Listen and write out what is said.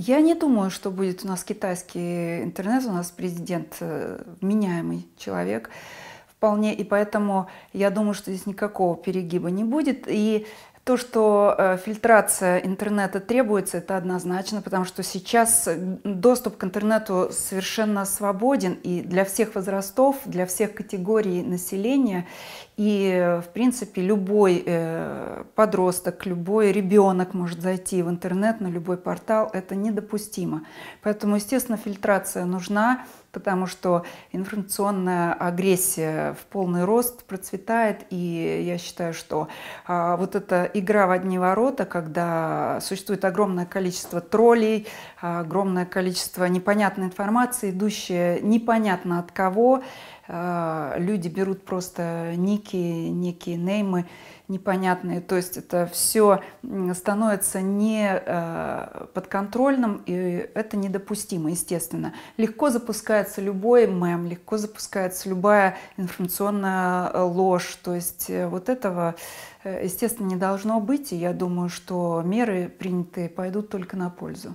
Я не думаю, что будет у нас китайский интернет, у нас президент э, меняемый человек вполне, и поэтому я думаю, что здесь никакого перегиба не будет. И то, что э, фильтрация интернета требуется, это однозначно, потому что сейчас э, доступ к интернету совершенно свободен и для всех возрастов, для всех категорий населения. И, э, в принципе, любой подросток, любой ребенок может зайти в интернет на любой портал. Это недопустимо. Поэтому, естественно, фильтрация нужна потому что информационная агрессия в полный рост процветает, и я считаю, что а, вот эта игра в одни ворота, когда существует огромное количество троллей, огромное количество непонятной информации, идущая непонятно от кого, а, люди берут просто ники, некие неймы непонятные. То есть это все становится не э, подконтрольным, и это недопустимо, естественно. Легко запускается любой мем, легко запускается любая информационная э, ложь. То есть э, вот этого, естественно, не должно быть, и я думаю, что меры принятые пойдут только на пользу.